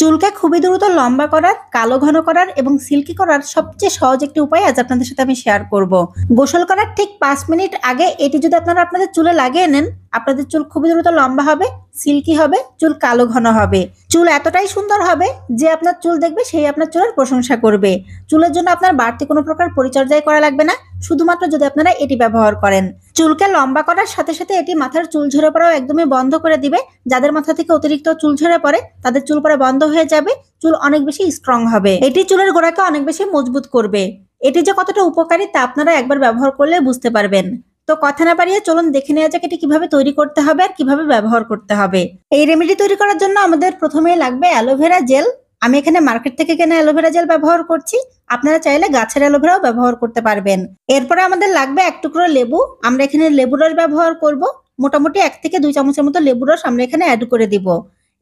চুলকে খুবই দ্রুত লম্বা করার কালো ঘন করার এবং সিল্কি করার সবচেয়ে সহজ একটি উপায় আজ আপনাদের সাথে আমি শেয়ার করব গোসল করার ঠিক পাঁচ মিনিট আগে এটি যদি আপনারা আপনাদের চুলে লাগিয়ে নেন আপনাদের চুল খুবই দ্রুত লম্বা হবে সিল্কি হবে চুল কালো ঘন হবে চুল এতটাই সুন্দর হবে যে আপনার চুল দেখবে সেই আপনার চুলের প্রশংসা করবে চুলের জন্য আপনার বাড়তি কোনো প্রকার পরিচর্যাই করা লাগবে না শুধুমাত্র যদি আপনারা এটি ব্যবহার করেন চুলকে লম্বা করার সাথে সাথে এটি মাথার চুল ঝরে পড়াও একদমই বন্ধ করে দিবে যাদের মাথা থেকে অতিরিক্ত চুল ঝরে পড়ে তাদের চুল পড়া বন্ধ হয়ে যাবে চুল অনেক বেশি স্ট্রং হবে এটি চুলের গোড়াকে অনেক বেশি মজবুত করবে এটি যে কতটা উপকারী তা আপনারা একবার ব্যবহার করলে বুঝতে পারবেন তো কথা না পারিয়ে চলুন দেখে নেওয়া যাক এটি কিভাবে তৈরি করতে হবে আর কিভাবে ব্যবহার করতে হবে এই রেমেডি তৈরি করার জন্য আমাদের প্রথমেই লাগবে অ্যালোভেরা জেল আমি এখানে মার্কেট থেকে কেনা অ্যালোভেরা জেল ব্যবহার করছি আপনারা চাইলে গাছের অ্যালোভেরাও ব্যবহার করতে পারবেন এরপরে আমাদের লাগবে এক টুকরো লেবু আমরা এখানে লেবু রস ব্যবহার করব মোটামুটি এক থেকে দুই চামচের মতো লেবু রস আমরা এখানে অ্যাড করে দিব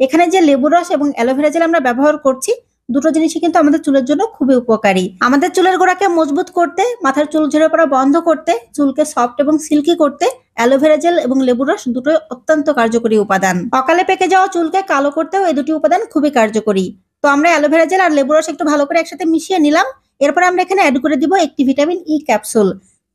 এখানে যে লেবু রস এবং অ্যালোভেরা জেল আমরা ব্যবহার করছি দুটো জিনিসই কিন্তু আমাদের চুলের জন্য খুবই উপকারী আমাদের চুলের গোড়াকে মজবুত করতে মাথার চুল ঝরে পড়া বন্ধ করতে চুলকে সফট এবং সিল্কি করতে অ্যালোভেরা জেল এবং লেবুর রস দুটোই অত্যন্ত কার্যকরী উপাদান অকালে পেকে যাওয়া চুলকে কালো করতেও এই দুটি উপাদান খুবই কার্যকরী তো আমরা অ্যালোভেরা জেল আর লেবুর রস একটু ভালো করে একসাথে মিশিয়ে নিলাম এরপর আমরা এখানে অ্যাড করে দিব একটি ভিটামিন ই ক্যাপসুল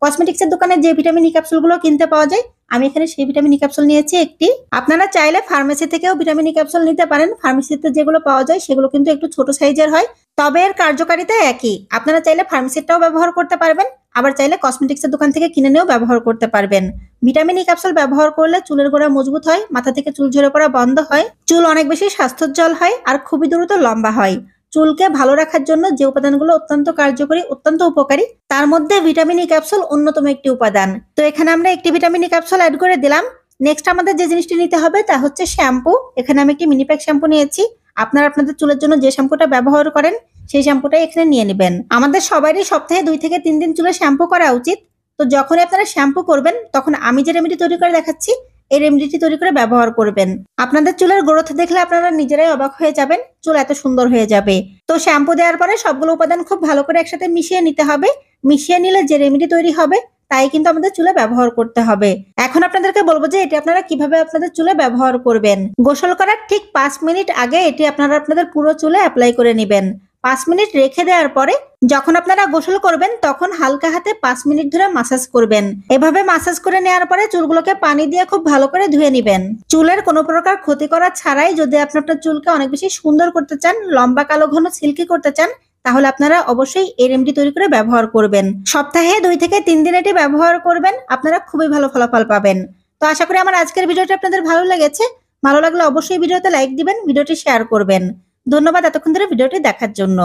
কসমেটিক্সের দোকানে যে ভিটামিন ই ক্যাপসুলগুলো কিনতে পাওয়া যায় আমি এখানে সেই ভিটামিন ক্যাপসুল e নিয়েছি একটি আপনারা চাইলে ফার্মেসি থেকেও ভিটামিন ক্যাপসুল e নিতে পারেন ফার্মেসিতে যেগুলো পাওয়া যায় সেগুলো কিন্তু একটু ছোট সাইজের হয় তবে এর কার্যকারিতা একই আপনারা চাইলে ফার্মেসিটাও ব্যবহার করতে পারবেন আবার চাইলে কসমেটিক্সের দোকান থেকে কিনে নিয়েও ব্যবহার করতে পারবেন ভিটামিন ই e ক্যাপসুল ব্যবহার করলে চুলের গোড়া মজবুত হয় মাথা থেকে চুল ঝরে পড়া বন্ধ হয় চুল অনেক বেশি স্বাস্থ্যজ্জ্বল হয় আর খুবই দ্রুত লম্বা হয় চুলকে ভালো রাখার জন্য যে উপাদানগুলো অত্যন্ত কার্যকরী অত্যন্ত উপকারী তার মধ্যে ভিটামিন ই e ক্যাপসুল অন্যতম একটি উপাদান তো এখানে আমরা একটি ভিটামিন ই ক্যাপসুল অ্যাড করে দিলাম নেক্সট আমাদের যে জিনিসটি নিতে হবে তা হচ্ছে শ্যাম্পু এখানে আমি একটি মিনি প্যাক শ্যাম্পু নিয়েছি আপনারা আপনাদের চুলের জন্য যে শ্যাম্পুটা ব্যবহার করেন সেই শ্যাম্পুটাই এখানে নিয়ে নেবেন আমাদের সবারই সপ্তাহে দুই থেকে তিন দিন চুলে শ্যাম্পু করা উচিত তো যখনই আপনারা শ্যাম্পু করবেন তখন আমি যে রেমেডি তৈরি করে দেখাচ্ছি এই রেমেডিটি তৈরি করে ব্যবহার করবেন আপনাদের চুলের গ্রোথ দেখলে আপনারা নিজেরাই অবাক হয়ে যাবেন চুল এত সুন্দর হয়ে যাবে তো শ্যাম্পু দেওয়ার পরে সবগুলো উপাদান খুব ভালো করে একসাথে মিশিয়ে নিতে হবে মিশিয়ে নিলে যে রেমেডি তৈরি হবে তাই কিন্তু আমাদের চুলে ব্যবহার করতে হবে এখন আপনাদেরকে বলবো যে এটি আপনারা কিভাবে আপনাদের চুলে ব্যবহার করবেন গোসল করার ঠিক পাঁচ মিনিট আগে এটি আপনারা আপনাদের পুরো চুলে অ্যাপ্লাই করে নেবেন পাঁচ মিনিট রেখে দেওয়ার পরে যখন আপনারা গোসল করবেন তখন হালকা হাতে পাঁচ মিনিট ধরে মাসাজ করবেন এভাবে মাসাজ করে নেওয়ার পরে চুলগুলোকে পানি দিয়ে খুব ভালো করে ধুয়ে নেবেন চুলের কোনো প্রকার ক্ষতি করা ছাড়াই যদি আপনি আপনার চুলকে অনেক বেশি সুন্দর করতে চান লম্বা কালো ঘন সিল্কি করতে চান তাহলে আপনারা অবশ্যই এই রেমডি তৈরি করে ব্যবহার করবেন সপ্তাহে দুই থেকে তিন দিন এটি ব্যবহার করবেন আপনারা খুবই ভালো ফলাফল পাবেন তো আশা করি আমার আজকের ভিডিওটি আপনাদের ভালো লেগেছে ভালো লাগলে অবশ্যই ভিডিওতে লাইক দিবেন ভিডিওটি শেয়ার করবেন ধন্যবাদ এতক্ষণ ধরে ভিডিওটি দেখার জন্য